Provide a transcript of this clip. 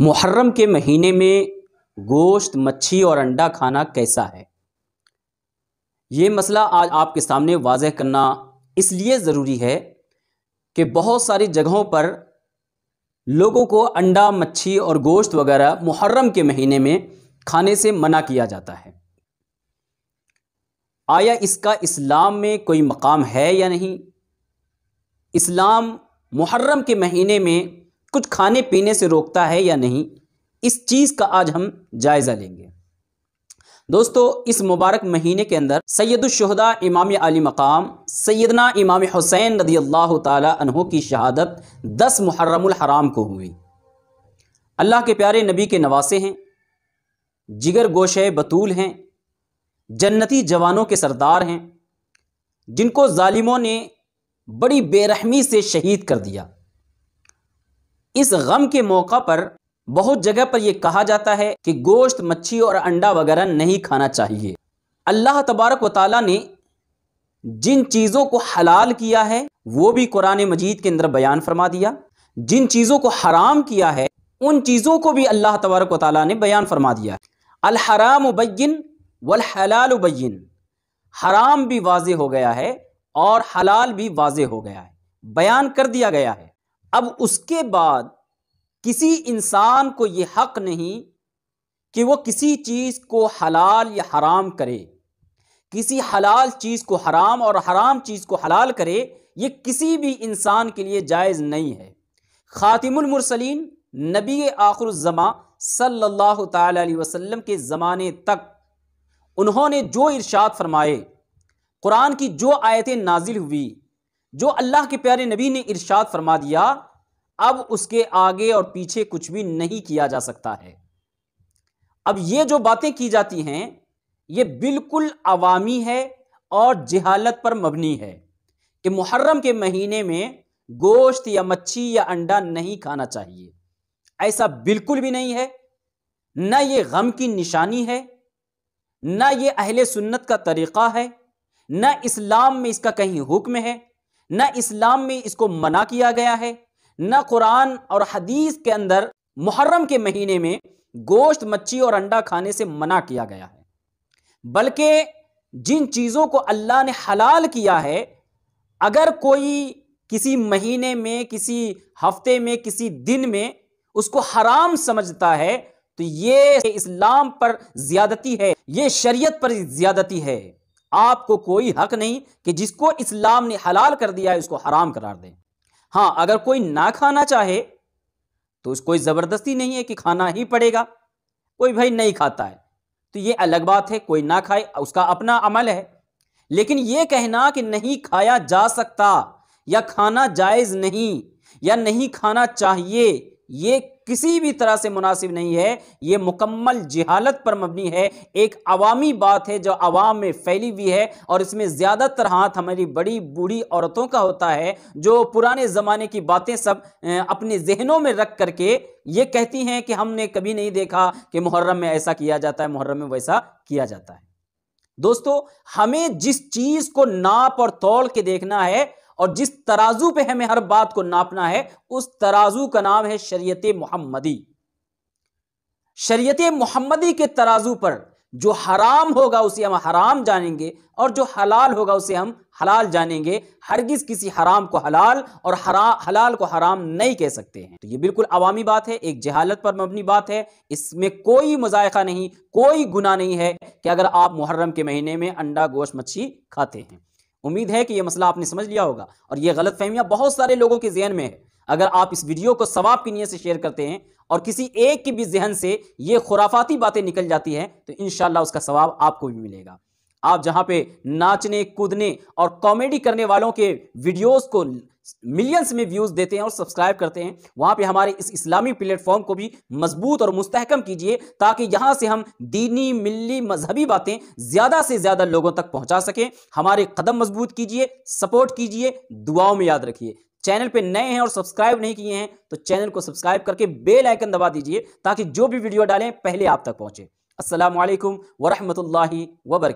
मुहर्रम के महीने में गोश्त मच्छी और अंडा खाना कैसा है ये मसला आज आपके सामने वाजह करना इसलिए ज़रूरी है कि बहुत सारी जगहों पर लोगों को अंडा मच्छी और गोश्त वगैरह मुहर्रम के महीने में खाने से मना किया जाता है आया इसका इस्लाम में कोई मकाम है या नहीं इस्लाम मुहर्रम के महीने में कुछ खाने पीने से रोकता है या नहीं इस चीज़ का आज हम जायज़ा लेंगे दोस्तों इस मुबारक महीने के अंदर सैदुलशहदा इमाम अली मकाम सैदना इमाम हुसैन रदी अल्लाह तहों की शहादत दस मुहर्रम को हुई अल्लाह के प्यारे नबी के नवासे हैं जिगर गोश बतूल हैं जन्नती जवानों के सरदार हैं जिनको ालिमों ने बड़ी बेरहमी से शहीद कर दिया इस गम के मौका पर बहुत जगह पर यह कहा जाता है कि गोश्त मच्छी और अंडा वगैरह नहीं खाना चाहिए अल्लाह तबारक व ने जिन चीज़ों को हलाल किया है वो भी कुरान मजीद के अंदर बयान फरमा दिया जिन चीज़ों को हराम किया है उन चीज़ों को भी अल्लाह तबारक व ने बयान फरमा दिया अलहराम उबैन हलाल उबैन हराम भी वाज हो गया है और हलाल भी वाज हो गया है बयान कर दिया गया है अब उसके बाद किसी इंसान को ये हक नहीं कि वो किसी चीज़ को हलाल या हराम करे किसी हलाल चीज़ को हराम और हराम चीज़ को हलाल करे ये किसी भी इंसान के लिए जायज़ नहीं है मुरसलीन नबी आखरुलज़मा सल्लल्लाहु अलैहि वसल्लम के ज़माने तक उन्होंने जो इरशाद फरमाए कुरान की जो आयतें नाजिल हुई जो अल्लाह के प्यारे नबी ने इरशाद फरमा दिया अब उसके आगे और पीछे कुछ भी नहीं किया जा सकता है अब ये जो बातें की जाती हैं ये बिल्कुल अवामी है और जहालत पर मबनी है कि मुहर्रम के महीने में गोश्त या मच्छी या अंडा नहीं खाना चाहिए ऐसा बिल्कुल भी नहीं है न ये गम की निशानी है ना ये अहले सुन्नत का तरीक़ा है न इस्लाम में इसका कहीं हुक्म है न इस्लाम में इसको मना किया गया है न कुरान और हदीस के अंदर मुहर्रम के महीने में गोश्त मच्छी और अंडा खाने से मना किया गया है बल्कि जिन चीज़ों को अल्लाह ने हलाल किया है अगर कोई किसी महीने में किसी हफ्ते में किसी दिन में उसको हराम समझता है तो ये इस्लाम पर ज्यादती है ये शरीयत पर ज्यादती है आपको कोई हक नहीं कि जिसको इस्लाम ने हलाल कर दिया है उसको हराम करार दें हाँ अगर कोई ना खाना चाहे तो उसको कोई ज़बरदस्ती नहीं है कि खाना ही पड़ेगा कोई भाई नहीं खाता है तो ये अलग बात है कोई ना खाए उसका अपना अमल है लेकिन ये कहना कि नहीं खाया जा सकता या खाना जायज़ नहीं या नहीं खाना चाहिए ये किसी भी तरह से मुनासिब नहीं है ये मुकम्मल जिहालत पर मबनी है एक अवामी बात है जो आवाम में फैली हुई है और इसमें ज़्यादातर हाथ हमारी बड़ी बूढ़ी औरतों का होता है जो पुराने ज़माने की बातें सब अपने जहनों में रख करके ये कहती हैं कि हमने कभी नहीं देखा कि मुहर्रम में ऐसा किया जाता है मुहर्रम में वैसा किया जाता है दोस्तों हमें जिस चीज़ को नाप और तोड़ के देखना है और जिस तराजू पे हमें हर बात को नापना है उस तराजू का नाम है शरीयत मोहम्मदी शरीयत मोहम्मदी के तराजू पर जो हराम होगा उसे हम हराम जानेंगे और जो हलाल होगा उसे हम हलाल जानेंगे हरगिज किसी हराम को हलाल और हरा हलाल को हराम नहीं कह सकते हैं तो ये बिल्कुल अवामी बात है एक जहालत पर मबनी बात है इसमें कोई मजायका नहीं कोई गुना नहीं है कि अगर आप मुहर्रम के महीने में अंडा गोश्त मच्छी खाते हैं उम्मीद है कि यह मसला आपने समझ लिया होगा और यह गलत फहमिया बहुत सारे लोगों के जहन में है अगर आप इस वीडियो को सवाब की नीयत से शेयर करते हैं और किसी एक के भी जहन से ये खुराफाती बातें निकल जाती हैं तो इन उसका सवाब आपको भी मिलेगा आप जहां पे नाचने कूदने और कॉमेडी करने वालों के वीडियोस को मिलियंस में व्यूज देते हैं और सब्सक्राइब करते हैं वहां पे हमारे इस इस्लामी प्लेटफॉर्म को भी मजबूत और मुस्तहकम कीजिए ताकि यहां से हम दीनी मिली मजहबी बातें ज्यादा से ज्यादा लोगों तक पहुंचा सकें हमारे कदम मजबूत कीजिए सपोर्ट कीजिए दुआओं में याद रखिए चैनल पे नए हैं और सब्सक्राइब नहीं किए हैं तो चैनल को सब्सक्राइब करके बेल आइकन दबा दीजिए ताकि जो भी वीडियो डालें पहले आप तक पहुंचे असल वरहमल वरक